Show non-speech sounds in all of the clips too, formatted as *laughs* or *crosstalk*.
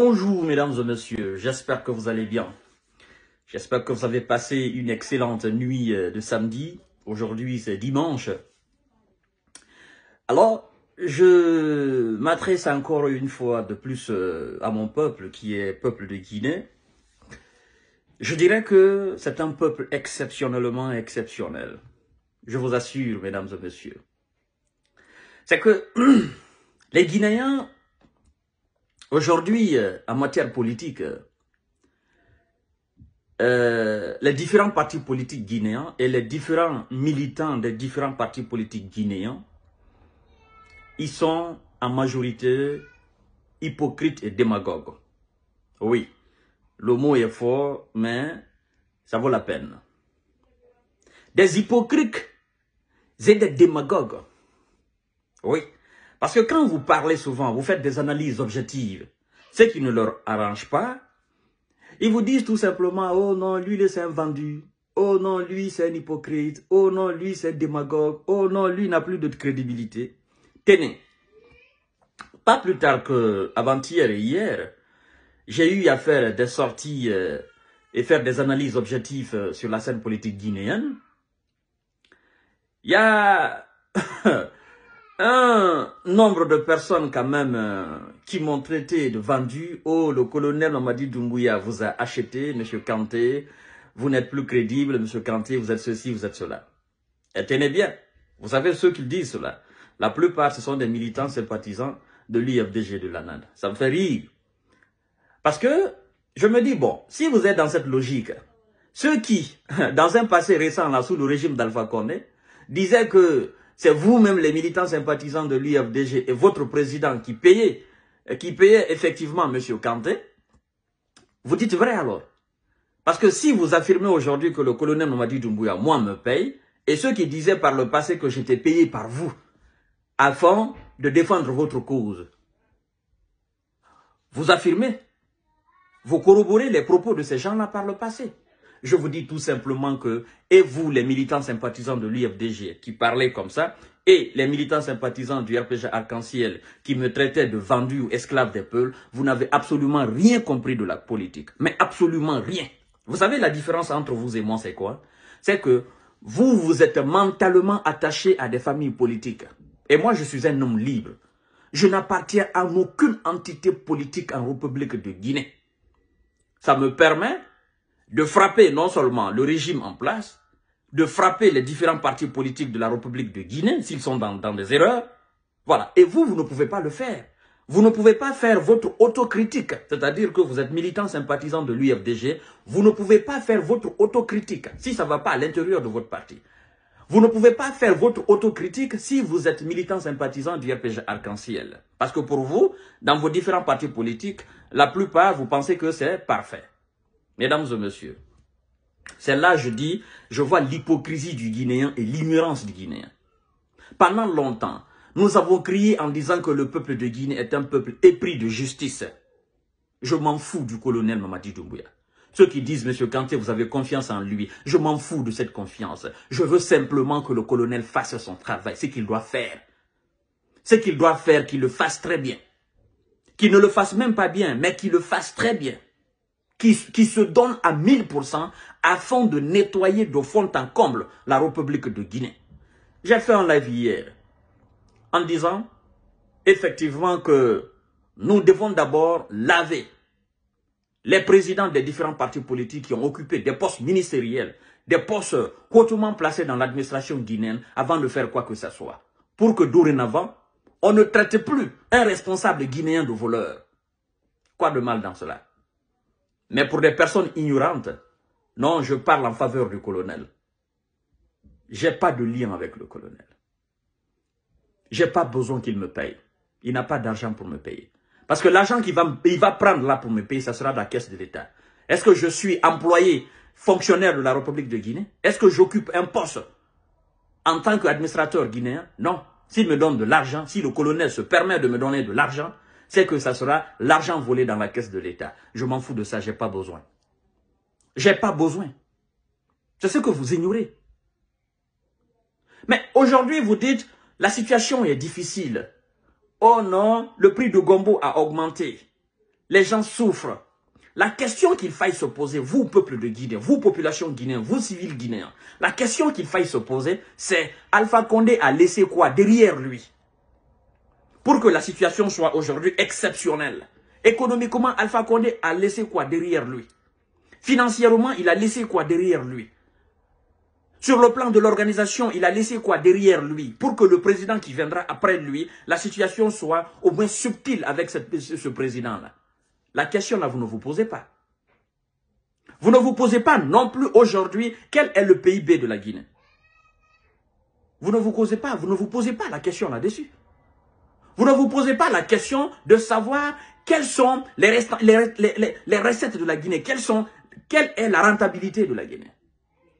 Bonjour mesdames et messieurs, j'espère que vous allez bien. J'espère que vous avez passé une excellente nuit euh, de samedi. Aujourd'hui c'est dimanche. Alors, je m'adresse encore une fois de plus euh, à mon peuple qui est peuple de Guinée. Je dirais que c'est un peuple exceptionnellement exceptionnel. Je vous assure mesdames et messieurs. C'est que *clears throat* les Guinéens Aujourd'hui, euh, en matière politique, euh, euh, les différents partis politiques guinéens et les différents militants des différents partis politiques guinéens, ils sont en majorité hypocrites et démagogues. Oui, le mot est fort, mais ça vaut la peine. Des hypocrites et des démagogues. Oui. Parce que quand vous parlez souvent, vous faites des analyses objectives, ce qui ne leur arrange pas, ils vous disent tout simplement, oh non, lui, c'est un vendu. Oh non, lui, c'est un hypocrite. Oh non, lui, c'est un démagogue. Oh non, lui n'a plus de crédibilité. Tenez, pas plus tard quavant hier et hier, j'ai eu à faire des sorties euh, et faire des analyses objectives euh, sur la scène politique guinéenne. Il y a *laughs* un nombre de personnes quand même euh, qui m'ont traité de vendu. Oh, le colonel dit Doumbouya vous a acheté, Monsieur Kanté. Vous n'êtes plus crédible, Monsieur Kanté. Vous êtes ceci, vous êtes cela. Et tenez bien. Vous savez ceux qui disent cela. La plupart, ce sont des militants sympathisants de l'IFDG de l'ANAD. Ça me fait rire. Parce que je me dis, bon, si vous êtes dans cette logique, ceux qui, *laughs* dans un passé récent, là, sous le régime d'Alpha Condé, disaient que c'est vous-même les militants sympathisants de l'UFDG et votre président qui payait, euh, qui payait effectivement M. Kanté. Vous dites vrai alors. Parce que si vous affirmez aujourd'hui que le colonel Mamadi Doumbouya, moi, me paye, et ceux qui disaient par le passé que j'étais payé par vous, afin de défendre votre cause, vous affirmez, vous corroborez les propos de ces gens-là par le passé je vous dis tout simplement que, et vous, les militants sympathisants de l'UFDG qui parlaient comme ça, et les militants sympathisants du RPG Arc-en-Ciel qui me traitaient de vendu ou esclave des peuples vous n'avez absolument rien compris de la politique. Mais absolument rien. Vous savez la différence entre vous et moi, c'est quoi C'est que vous, vous êtes mentalement attaché à des familles politiques. Et moi, je suis un homme libre. Je n'appartiens à aucune entité politique en République de Guinée. Ça me permet de frapper non seulement le régime en place, de frapper les différents partis politiques de la République de Guinée s'ils sont dans, dans des erreurs. Voilà. Et vous, vous ne pouvez pas le faire. Vous ne pouvez pas faire votre autocritique, c'est-à-dire que vous êtes militant sympathisant de l'UFDG, vous ne pouvez pas faire votre autocritique si ça ne va pas à l'intérieur de votre parti. Vous ne pouvez pas faire votre autocritique si vous êtes militant sympathisant du RPG Arc-en-Ciel. Parce que pour vous, dans vos différents partis politiques, la plupart, vous pensez que c'est parfait. Mesdames et messieurs, c'est là je dis, je vois l'hypocrisie du Guinéen et l'ignorance du Guinéen. Pendant longtemps, nous avons crié en disant que le peuple de Guinée est un peuple épris de justice. Je m'en fous du colonel Mamadi Doumbouya. Ceux qui disent, Monsieur Kanté, vous avez confiance en lui. Je m'en fous de cette confiance. Je veux simplement que le colonel fasse son travail, ce qu'il doit faire. Ce qu'il doit faire, qu'il le fasse très bien. Qu'il ne le fasse même pas bien, mais qu'il le fasse très bien qui, se donne à 1000% afin de nettoyer de fond en comble la République de Guinée. J'ai fait un live hier en disant effectivement que nous devons d'abord laver les présidents des différents partis politiques qui ont occupé des postes ministériels, des postes hautement placés dans l'administration guinéenne avant de faire quoi que ce soit. Pour que dorénavant, on ne traite plus un responsable guinéen de voleur. Quoi de mal dans cela mais pour des personnes ignorantes, non, je parle en faveur du colonel. J'ai pas de lien avec le colonel. J'ai pas besoin qu'il me paye. Il n'a pas d'argent pour me payer. Parce que l'argent qu'il va, va prendre là pour me payer, ça sera de la caisse de l'État. Est-ce que je suis employé, fonctionnaire de la République de Guinée Est-ce que j'occupe un poste en tant qu'administrateur guinéen Non. S'il me donne de l'argent, si le colonel se permet de me donner de l'argent, c'est que ça sera l'argent volé dans la caisse de l'État. Je m'en fous de ça, j'ai pas besoin. J'ai pas besoin. C'est ce que vous ignorez. Mais aujourd'hui, vous dites, la situation est difficile. Oh non, le prix du gombo a augmenté. Les gens souffrent. La question qu'il faille se poser, vous, peuple de Guinée, vous, population guinéenne, vous, civils guinéens, la question qu'il faille se poser, c'est Alpha Condé a laissé quoi derrière lui pour que la situation soit aujourd'hui exceptionnelle. Économiquement, Alpha Condé a laissé quoi derrière lui Financièrement, il a laissé quoi derrière lui Sur le plan de l'organisation, il a laissé quoi derrière lui Pour que le président qui viendra après lui, la situation soit au moins subtile avec ce président-là. La question là, vous ne vous posez pas. Vous ne vous posez pas non plus aujourd'hui quel est le PIB de la Guinée. Vous ne vous posez pas, vous ne vous posez pas la question là-dessus. Vous ne vous posez pas la question de savoir quelles sont les, les, recettes de la Guinée, quelles sont, quelle est la rentabilité de la Guinée.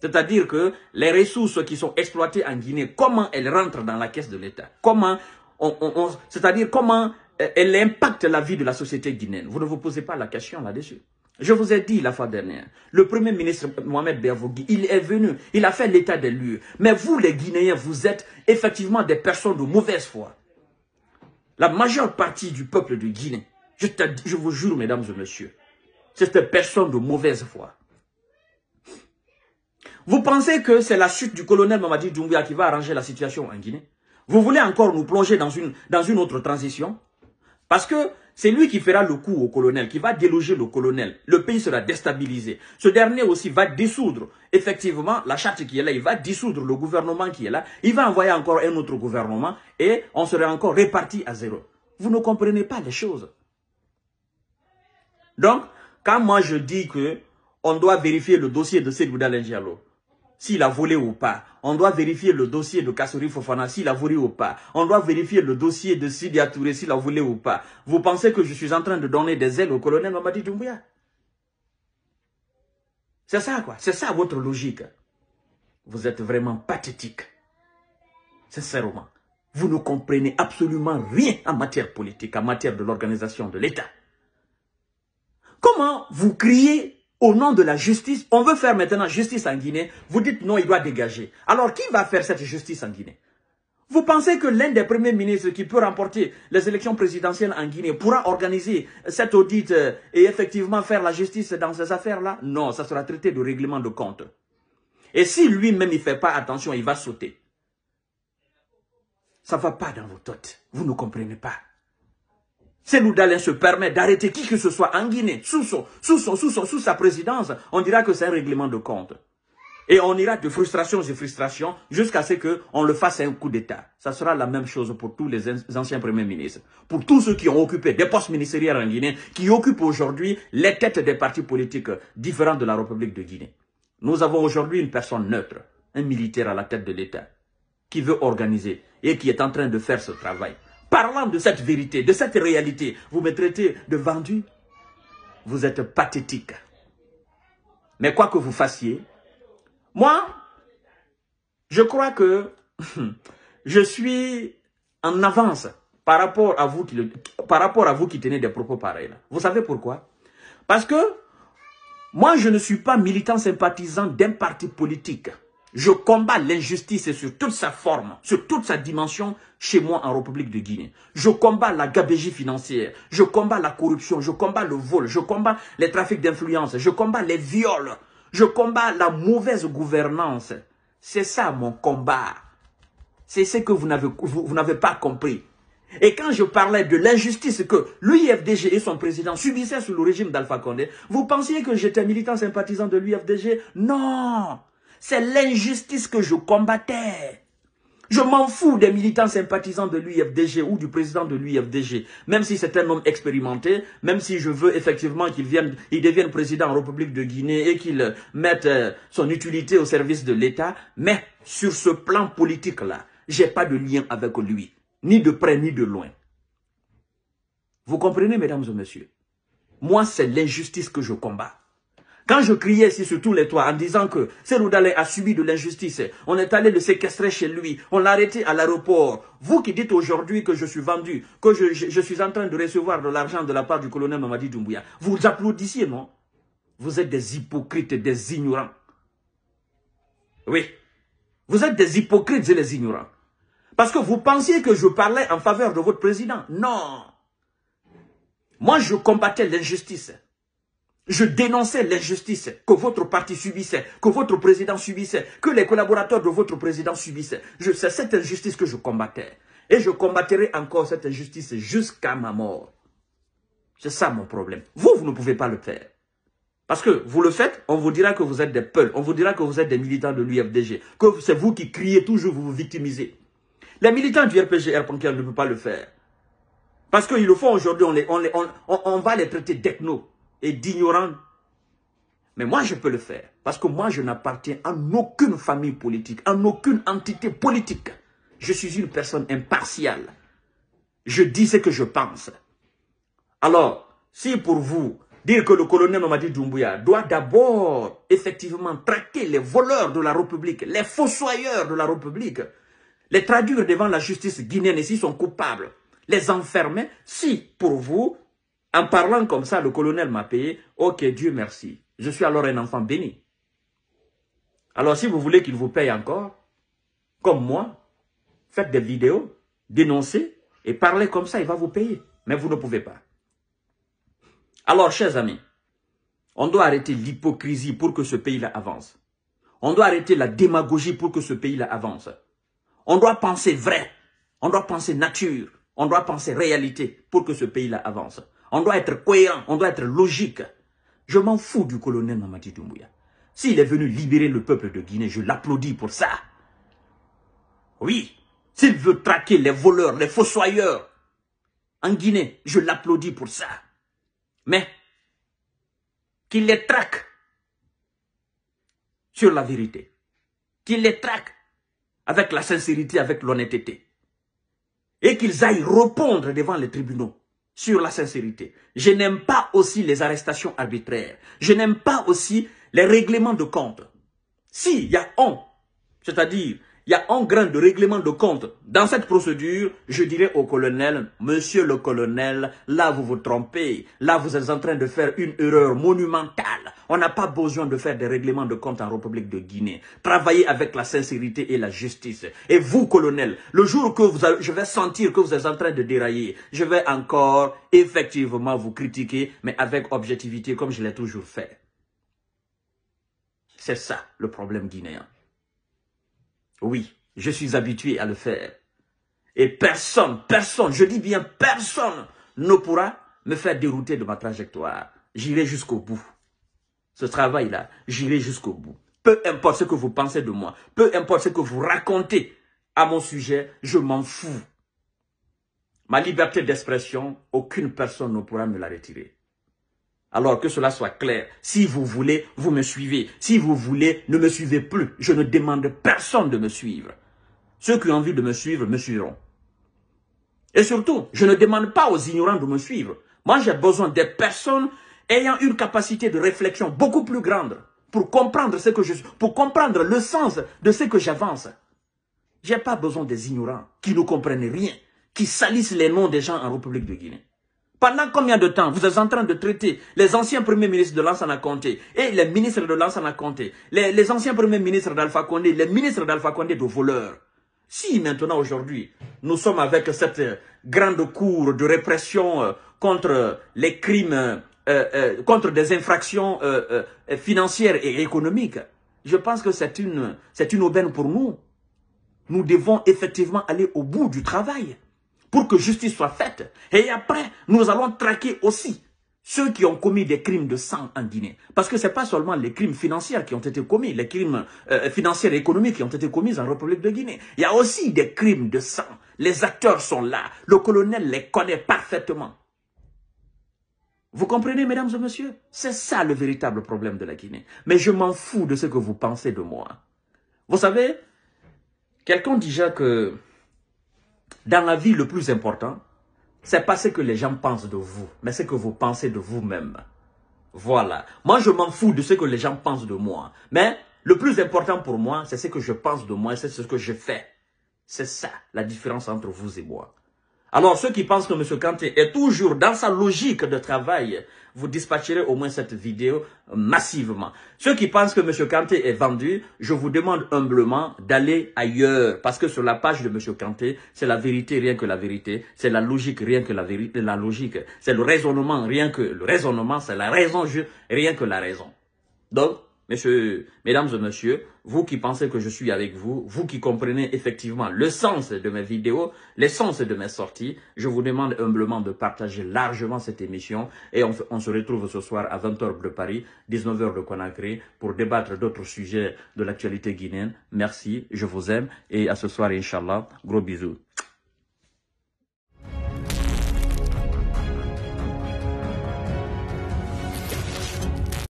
C'est-à-dire que les ressources qui sont exploitées en Guinée, comment elles rentrent dans la caisse de l'État Comment on, C'est-à-dire comment euh, elles impactent la vie de la société guinéenne Vous ne vous posez pas la question là-dessus. Je vous ai dit la fois dernière, le premier ministre Mohamed Bervogui, il est venu, il a fait l'état des lieux. Mais vous, les Guinéens, vous êtes effectivement des personnes de mauvaise foi la majeure partie du peuple de Guinée, je, vous jure, mesdames et messieurs, c'est des personne de mauvaise foi. Vous pensez que c'est la chute du colonel Mamadi Doumbia qui va arranger la situation en Guinée Vous voulez encore nous plonger dans une, dans une autre transition Parce que c'est lui qui fera le coup au colonel, qui va déloger le colonel. Le pays sera déstabilisé. Ce dernier aussi va dissoudre, effectivement, la charte qui est là. Il va dissoudre le gouvernement qui est là. Il va envoyer encore un autre gouvernement et on serait encore réparti à zéro. Vous ne comprenez pas les choses. Donc, quand moi je dis que on doit vérifier le dossier de Seydou s'il a volé ou pas. On doit vérifier le dossier de Kassouri Fofana s'il a volé ou pas. On doit vérifier le dossier de Sidi Atouré. s'il a volé ou pas. Vous pensez que je suis en train de donner des ailes au colonel Mamadi Doumbouya C'est ça quoi, c'est ça votre logique. Vous êtes vraiment pathétique. Sincèrement, vous ne comprenez absolument rien en matière politique, en matière de l'organisation de l'État. Comment vous criez au nom de la justice, on veut faire maintenant justice en Guinée, vous dites non, il doit dégager. Alors qui va faire cette justice en Guinée Vous pensez que l'un des premiers ministres qui peut remporter les élections présidentielles en Guinée pourra organiser cette audite euh, et effectivement faire la justice dans ces affaires-là Non, ça sera traité de règlement de compte. Et si lui-même ne fait pas attention, il va sauter. Ça ne va pas dans vos têtes. Vous ne comprenez pas nous d'aller se permet d'arrêter qui que ce soit en Guinée, sous, son, sous, sous, sous sa présidence, on dira que c'est un règlement de compte. Et on ira de frustration et frustration jusqu'à ce qu'on le fasse un coup d'État. Ça sera la même chose pour tous les anciens premiers ministres. Pour tous ceux qui ont occupé des postes ministériels en Guinée, qui occupent aujourd'hui les têtes des partis politiques différents de la République de Guinée. Nous avons aujourd'hui une personne neutre, un militaire à la tête de l'État, qui veut organiser et qui est en train de faire ce travail parlant de cette vérité, de cette réalité, vous me traitez de vendu, vous êtes pathétique. Mais quoi que vous fassiez, moi, je crois que *laughs* je suis en avance par rapport à vous qui, par rapport à vous qui tenez des propos pareils. Vous savez pourquoi Parce que moi, je ne suis pas militant sympathisant d'un parti politique. Je combats l'injustice sur toute sa forme, sur toute sa dimension chez moi en République de Guinée. Je combats la gabégie financière, je combats la corruption, je combats le vol, je combats les trafics d'influence, je combats les viols, je combats la mauvaise gouvernance. C'est ça mon combat. C'est ce que vous n'avez pas compris. Et quand je parlais de l'injustice que l'UFDG et son président subissaient sous le régime d'Alpha Condé, vous pensiez que j'étais militant sympathisant de l'UFDG Non c'est l'injustice que je combattais. Je m'en fous des militants sympathisants de l'UFDG ou du président de l'UFDG. Même si c'est un homme expérimenté, même si je veux effectivement qu'il devienne président en République de Guinée et qu'il mette euh, son utilité au service de l'État. Mais sur ce plan politique-là, j'ai pas de lien avec lui. Ni de près, ni de loin. Vous comprenez, mesdames et messieurs Moi, c'est l'injustice que je combats. Quand je criais ici sur tous les toits en disant que Seroudalé a subi de l'injustice, on est allé le séquestrer chez lui, on l'a arrêté à l'aéroport. Vous qui dites aujourd'hui que je suis vendu, que je, suis en train de recevoir de l'argent de la part du colonel Mamadi Doumbouya, vous applaudissiez, non Vous êtes des hypocrites, des ignorants. Oui, vous êtes des hypocrites et des ignorants. Parce que vous pensiez que je parlais en faveur de votre président. Non. Moi, je combattais l'injustice. Je dénonçais l'injustice que votre parti subissait, que votre président subissait, que les collaborateurs de votre président subissaient. C'est cette injustice que je combattais. Et je combattrai encore cette injustice jusqu'à ma mort. C'est ça mon problème. Vous, vous ne pouvez pas le faire. Parce que vous le faites, on vous dira que vous êtes des peuls, on vous dira que vous êtes des militants de l'UFDG, que c'est vous qui criez toujours, vous vous victimisez. Les militants du RPG on ne peuvent pas le faire. Parce qu'ils le font aujourd'hui, on, va les traiter d'ethno et d'ignorants. Mais moi, je peux le faire. Parce que moi, je n'appartiens à aucune famille politique, à aucune entité politique. Je suis une personne impartiale. Je dis ce que je pense. Alors, si pour vous, dire que le colonel Mamadi Doumbouya doit d'abord effectivement traquer les voleurs de la République, les fossoyeurs de la République, les traduire devant la justice guinéenne et s'ils sont coupables, les enfermer, si pour vous, en parlant comme ça, le colonel m'a payé. Ok, Dieu merci. Je suis alors un enfant béni. Alors si vous voulez qu'il vous paye encore, comme moi, faites des vidéos, dénoncez et parlez comme ça, il va vous payer. Mais vous ne pouvez pas. Alors, chers amis, on doit arrêter l'hypocrisie pour que ce pays-là avance. On doit arrêter la démagogie pour que ce pays-là avance. On doit penser vrai. On doit penser nature. On doit penser réalité pour que ce pays-là avance. On doit être cohérent, on doit être logique. Je m'en fous du colonel Mamadi Doumbouya. S'il est venu libérer le peuple de Guinée, je l'applaudis pour ça. Oui, s'il veut traquer les voleurs, les fossoyeurs en Guinée, je l'applaudis pour ça. Mais qu'il les traque sur la vérité, qu'il les traque avec la sincérité, avec l'honnêteté, et qu'ils aillent répondre devant les tribunaux sur la sincérité. Je n'aime pas aussi les arrestations arbitraires. Je n'aime pas aussi les règlements de compte. il y a on, c'est-à-dire il y a un grain de règlement de compte. Dans cette procédure, je dirais au colonel, monsieur le colonel, là vous vous trompez, là vous êtes en train de faire une erreur monumentale. On n'a pas besoin de faire des règlements de compte en République de Guinée. Travaillez avec la sincérité et la justice. Et vous, colonel, le jour que je vais sentir que vous êtes en train de dérailler, je vais encore effectivement vous critiquer, mais avec objectivité comme je l'ai toujours fait. C'est ça le problème guinéen. Oui, je suis habitué à le faire. Et personne, personne, je dis bien personne ne pourra me faire dérouter de ma trajectoire. J'irai jusqu'au bout. Ce travail-là, j'irai jusqu'au bout. Peu importe ce que vous pensez de moi, peu importe ce que vous racontez à mon sujet, je m'en fous. Ma liberté d'expression, aucune personne ne pourra me la retirer. Alors que cela soit clair, si vous voulez, vous me suivez. Si vous voulez, ne me suivez plus. Je ne demande personne de me suivre. Ceux qui ont envie de me suivre, me suivront. Et surtout, je ne demande pas aux ignorants de me suivre. Moi, j'ai besoin des personnes ayant une capacité de réflexion beaucoup plus grande pour comprendre ce que je suis, pour comprendre le sens de ce que j'avance. J'ai pas besoin des ignorants qui ne comprennent rien, qui salissent les noms des gens en République de Guinée. Pendant combien de temps vous êtes en train de traiter les anciens premiers ministres de l'Ansana Conté et les ministres de l'Ansana Conté, les, anciens premiers ministres d'Alpha Condé, les ministres d'Alpha Condé de voleurs Si maintenant aujourd'hui, nous sommes avec cette euh, grande cour de répression euh, contre les crimes, euh, contre des infractions financières et économiques, je pense que c'est une, une aubaine pour nous. Nous devons effectivement aller au bout du travail pour que justice soit faite. Et après, nous allons traquer aussi ceux qui ont commis des crimes de sang en Guinée. Parce que ce n'est pas seulement les crimes financiers qui ont été commis, les crimes euh, financiers et économiques qui ont été commis en République de Guinée. Il y a aussi des crimes de sang. Les acteurs sont là. Le colonel les connaît parfaitement. Vous comprenez, mesdames et messieurs C'est ça le véritable problème de la Guinée. Mais je m'en fous de ce que vous pensez de moi. Vous savez, quelqu'un dit déjà que dans la vie, le plus important, c'est pas ce que les gens pensent de vous, mais ce que vous pensez de vous-même. Voilà. Moi, je m'en fous de ce que les gens pensent de moi. Mais le plus important pour moi, c'est ce que je pense de moi, c'est ce que je fais. C'est ça la différence entre vous et moi. Alors ceux qui pensent que M. Kanté est toujours dans sa logique de travail, vous dispatcherez au moins cette vidéo massivement. Ceux qui pensent que M. Kanté est vendu, je vous demande humblement d'aller ailleurs. Parce que sur la page de M. Kanté, c'est la vérité rien que la vérité. C'est la logique rien que la vérité, la logique. C'est le raisonnement rien que le raisonnement. C'est la raison rien que la raison. Donc, Messieurs, mesdames et messieurs, vous qui pensez que je suis avec vous, vous qui comprenez effectivement le sens de mes vidéos, sens de mes sorties, je vous demande humblement de partager largement cette émission et on, on se retrouve ce soir à 20h de Paris, 19h de Conakry pour débattre d'autres sujets de l'actualité guinéenne. Merci, je vous aime et à ce soir, Inch'Allah. Gros bisous.